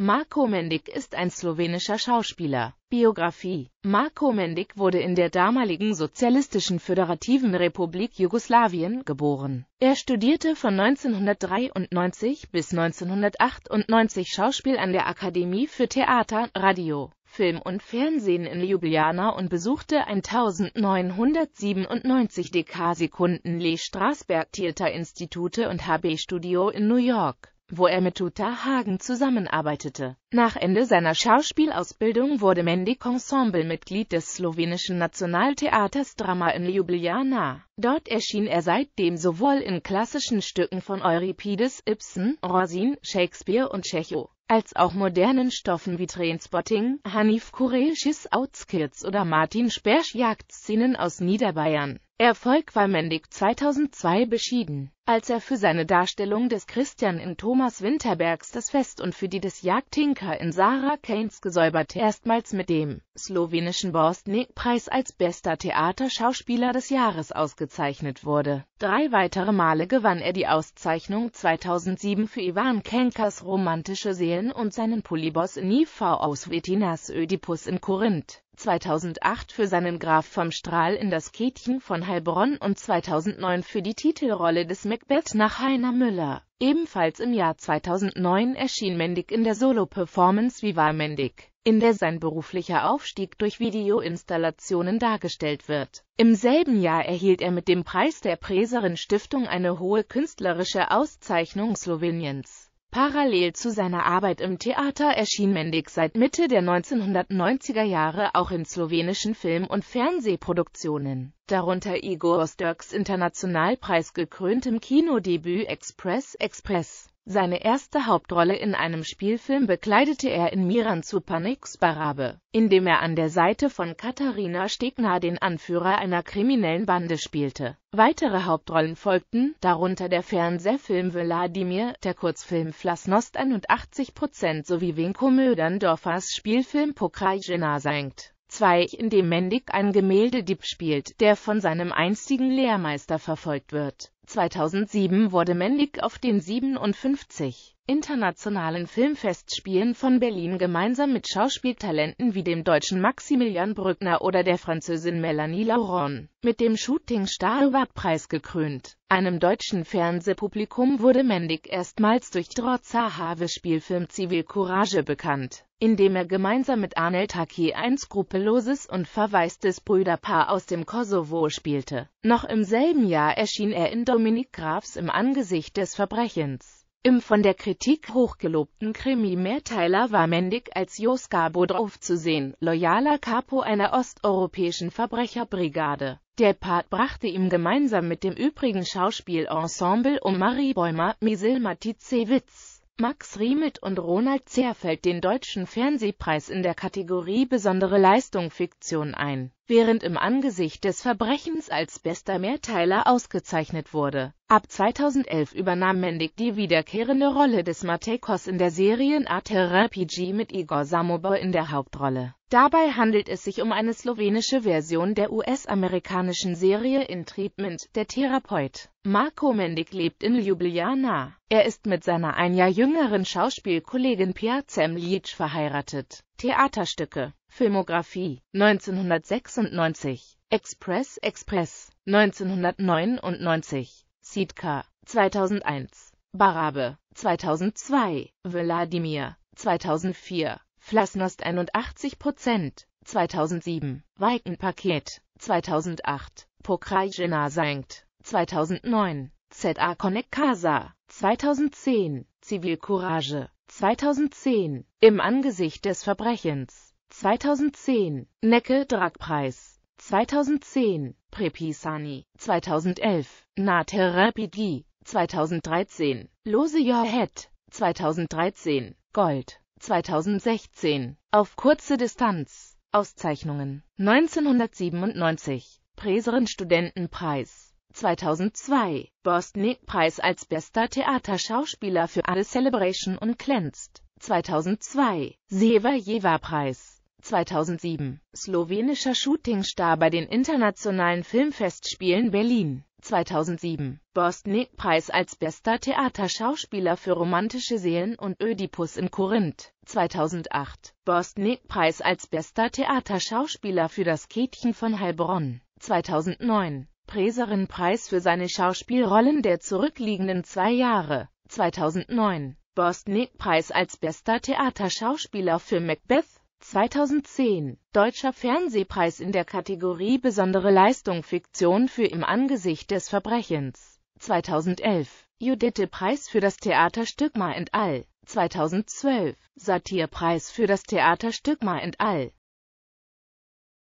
Marko Mendik ist ein slowenischer Schauspieler. Biografie Marko Mendik wurde in der damaligen sozialistischen föderativen Republik Jugoslawien geboren. Er studierte von 1993 bis 1998 Schauspiel an der Akademie für Theater, Radio, Film und Fernsehen in Ljubljana und besuchte 1997 DK Sekunden Lee Strasberg Theater Institute und HB Studio in New York wo er mit Jutta Hagen zusammenarbeitete. Nach Ende seiner Schauspielausbildung wurde Mendik Ensemblemitglied des slowenischen Nationaltheaters Drama in Ljubljana. Dort erschien er seitdem sowohl in klassischen Stücken von Euripides, Ibsen, Rosin, Shakespeare und Tschecho, als auch modernen Stoffen wie Trainspotting, Hanif Kureshis Outskirts oder Martin Spersch Jagdszenen aus Niederbayern. Erfolg war Mendig 2002 beschieden, als er für seine Darstellung des Christian in Thomas Winterbergs Das Fest und für die des Jagdtinker in Sarah Keynes gesäubert erstmals mit dem slowenischen Borstnik-Preis als bester Theaterschauspieler des Jahres ausgezeichnet wurde. Drei weitere Male gewann er die Auszeichnung 2007 für Ivan Kenkers Romantische Seelen und seinen Polybos Nifa aus Vetinas Ödipus in Korinth. 2008 für seinen Graf vom Strahl in das Käthchen von Heilbronn und 2009 für die Titelrolle des Macbeth nach Heiner Müller. Ebenfalls im Jahr 2009 erschien Mendig in der Solo-Performance Viva Mendig, in der sein beruflicher Aufstieg durch Videoinstallationen dargestellt wird. Im selben Jahr erhielt er mit dem Preis der Präserin Stiftung eine hohe künstlerische Auszeichnung Sloweniens. Parallel zu seiner Arbeit im Theater erschien Mendig seit Mitte der 1990er Jahre auch in slowenischen Film- und Fernsehproduktionen, darunter Igor Sturks international preisgekröntem Kinodebüt Express Express seine erste Hauptrolle in einem Spielfilm bekleidete er in Miran Zupaniks Barabe, in dem er an der Seite von Katharina Stegner den Anführer einer kriminellen Bande spielte. Weitere Hauptrollen folgten, darunter der Fernsehfilm Wladimir, der Kurzfilm Flasnost 81% sowie Winko Möderndorfers Spielfilm Pokrajina senkt. 2, in dem Mendig ein Gemäldedieb spielt, der von seinem einstigen Lehrmeister verfolgt wird. 2007 wurde Mendig auf den 57. Internationalen Filmfestspielen von Berlin gemeinsam mit Schauspieltalenten wie dem Deutschen Maximilian Brückner oder der Französin Melanie Laurent mit dem Shooting Star Award Preis gekrönt. Einem deutschen Fernsehpublikum wurde Mendig erstmals durch Drotzer Have Spielfilm Zivil Courage bekannt indem er gemeinsam mit Arnel Taki ein skrupelloses und verwaistes Brüderpaar aus dem Kosovo spielte. Noch im selben Jahr erschien er in Dominik Grafs im Angesicht des Verbrechens. Im von der Kritik hochgelobten Krimi Mehrteiler war Mendig als Joska Bodrov zu sehen, loyaler Capo einer osteuropäischen Verbrecherbrigade. Der Part brachte ihm gemeinsam mit dem übrigen Schauspielensemble um Marie Bäumer, Misil Matizewitz, Max Riemelt und Ronald Zerfeld den Deutschen Fernsehpreis in der Kategorie Besondere Leistung Fiktion ein während im Angesicht des Verbrechens als bester Mehrteiler ausgezeichnet wurde. Ab 2011 übernahm Mendig die wiederkehrende Rolle des Matekos in der Serien ATRPG mit Igor Samobor in der Hauptrolle. Dabei handelt es sich um eine slowenische Version der US-amerikanischen Serie In Treatment, der Therapeut. Marco Mendig lebt in Ljubljana. Er ist mit seiner ein Jahr jüngeren Schauspielkollegin Pia Zemlic verheiratet. Theaterstücke Filmografie 1996 Express Express 1999 Sitka 2001 Barabe 2002 Vladimir 2004 Flasnost 81%, 2007, Weikenpaket, 2008, Pokrajina Sankt, 2009, ZA Connect Casa, 2010, Zivilcourage, 2010, Im Angesicht des Verbrechens, 2010, Necke Dragpreis, 2010, Prepisani, 2011, Nater Rapidi, 2013, Lose Your Head, 2013, Gold, 2016, auf kurze Distanz, Auszeichnungen, 1997, Preseren Studentenpreis, 2002 Borstnik-Preis als bester Theaterschauspieler für Alle Celebration und Cleansed. 2002 seva Jeva preis 2007, slowenischer Shootingstar bei den Internationalen Filmfestspielen Berlin. 2007, Borstnik-Preis als bester Theaterschauspieler für romantische Seelen und Ödipus in Korinth. 2008, Borstnik-Preis als bester Theaterschauspieler für das Käthchen von Heilbronn. 2009, Preserin-Preis für seine Schauspielrollen der zurückliegenden zwei Jahre. 2009, Borstnik-Preis als bester Theaterschauspieler für Macbeth. 2010 Deutscher Fernsehpreis in der Kategorie Besondere Leistung Fiktion für Im Angesicht des Verbrechens 2011 Judithe-Preis für das Theaterstück Ma and Al 2012 Satir-Preis für das Theaterstück Ma and Al